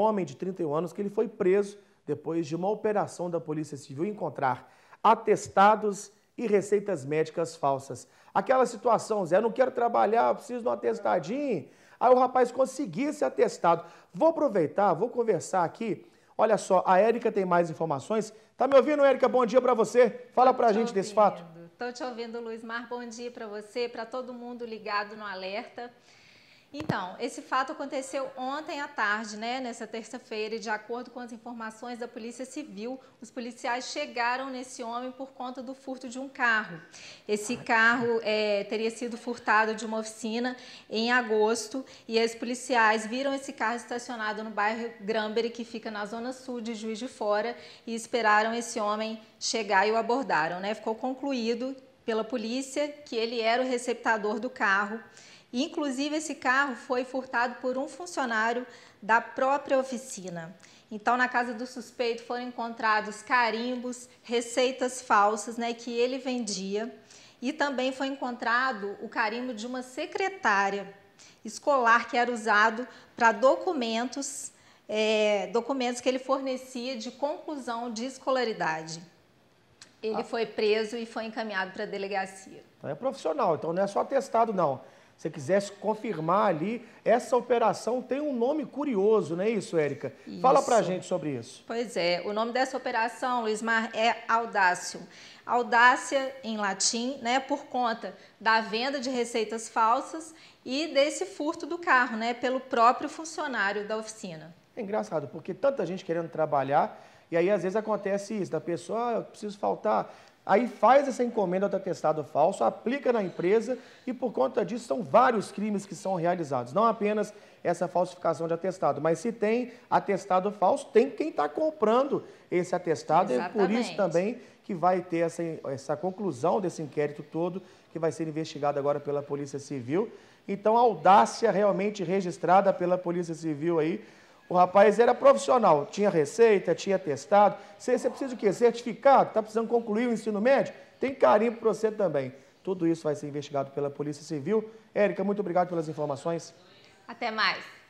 um homem de 31 anos que ele foi preso depois de uma operação da Polícia Civil encontrar atestados e receitas médicas falsas. Aquela situação, Zé, não quero trabalhar, preciso de um atestadinho. Aí o rapaz conseguiu esse atestado. Vou aproveitar, vou conversar aqui. Olha só, a Érica tem mais informações. Tá me ouvindo, Érica? Bom dia para você. Fala para a gente ouvindo. desse fato. Estou te ouvindo, Luiz Mar. Bom dia para você, para todo mundo ligado no Alerta. Então, esse fato aconteceu ontem à tarde, né, nessa terça-feira, e de acordo com as informações da Polícia Civil, os policiais chegaram nesse homem por conta do furto de um carro. Esse carro é, teria sido furtado de uma oficina em agosto e os policiais viram esse carro estacionado no bairro Granbury, que fica na zona sul de Juiz de Fora, e esperaram esse homem chegar e o abordaram. Né? Ficou concluído pela polícia que ele era o receptador do carro Inclusive, esse carro foi furtado por um funcionário da própria oficina. Então, na casa do suspeito foram encontrados carimbos, receitas falsas né, que ele vendia e também foi encontrado o carimbo de uma secretária escolar que era usado para documentos, é, documentos que ele fornecia de conclusão de escolaridade. Ele ah. foi preso e foi encaminhado para a delegacia. Então, é profissional, então não é só atestado, não você quisesse confirmar ali, essa operação tem um nome curioso, não é isso, Érica? Fala para a gente sobre isso. Pois é, o nome dessa operação, Luizmar, é Audácio. Audácia em latim, né, por conta da venda de receitas falsas e desse furto do carro, né, pelo próprio funcionário da oficina. É engraçado, porque tanta gente querendo trabalhar e aí às vezes acontece isso, da pessoa, ah, eu preciso faltar, Aí faz essa encomenda do atestado falso, aplica na empresa e por conta disso são vários crimes que são realizados. Não apenas essa falsificação de atestado, mas se tem atestado falso, tem quem está comprando esse atestado. Exatamente. É por isso também que vai ter essa, essa conclusão desse inquérito todo, que vai ser investigado agora pela Polícia Civil. Então, a audácia realmente registrada pela Polícia Civil aí o rapaz era profissional, tinha receita, tinha testado. Você, você precisa o quê? Certificado? Está precisando concluir o ensino médio? Tem carinho para você também. Tudo isso vai ser investigado pela Polícia Civil. Érica, muito obrigado pelas informações. Até mais.